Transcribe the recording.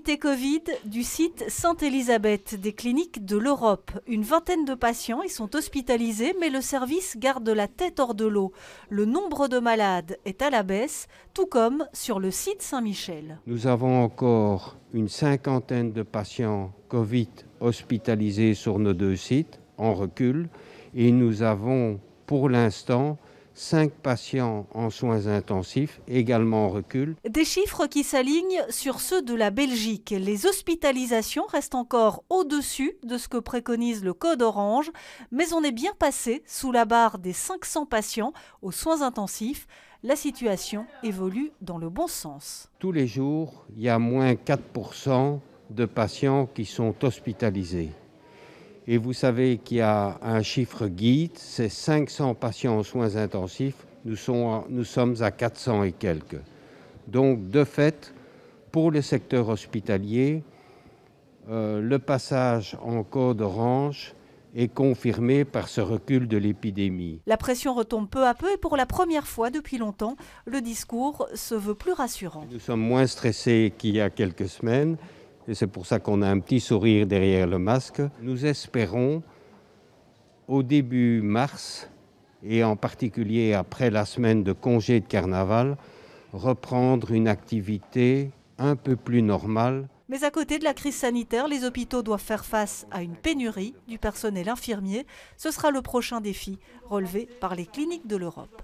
Covid du site Sainte-Élisabeth des cliniques de l'Europe. Une vingtaine de patients y sont hospitalisés, mais le service garde la tête hors de l'eau. Le nombre de malades est à la baisse, tout comme sur le site Saint-Michel. Nous avons encore une cinquantaine de patients Covid hospitalisés sur nos deux sites, en recul, et nous avons pour l'instant 5 patients en soins intensifs, également en recul. Des chiffres qui s'alignent sur ceux de la Belgique. Les hospitalisations restent encore au-dessus de ce que préconise le Code Orange, mais on est bien passé sous la barre des 500 patients aux soins intensifs. La situation évolue dans le bon sens. Tous les jours, il y a moins 4% de patients qui sont hospitalisés. Et vous savez qu'il y a un chiffre guide, c'est 500 patients en soins intensifs. Nous, sommes à 400 et quelques. Donc, de fait, pour le secteur hospitalier, euh, le passage en code orange est confirmé par ce recul de l'épidémie. La pression retombe peu à peu et pour la première fois depuis longtemps, le discours se veut plus rassurant. Nous sommes moins stressés qu'il y a quelques semaines et c'est pour ça qu'on a un petit sourire derrière le masque. Nous espérons au début mars, et en particulier après la semaine de congé de carnaval, reprendre une activité un peu plus normale. Mais à côté de la crise sanitaire, les hôpitaux doivent faire face à une pénurie du personnel infirmier. Ce sera le prochain défi relevé par les cliniques de l'Europe.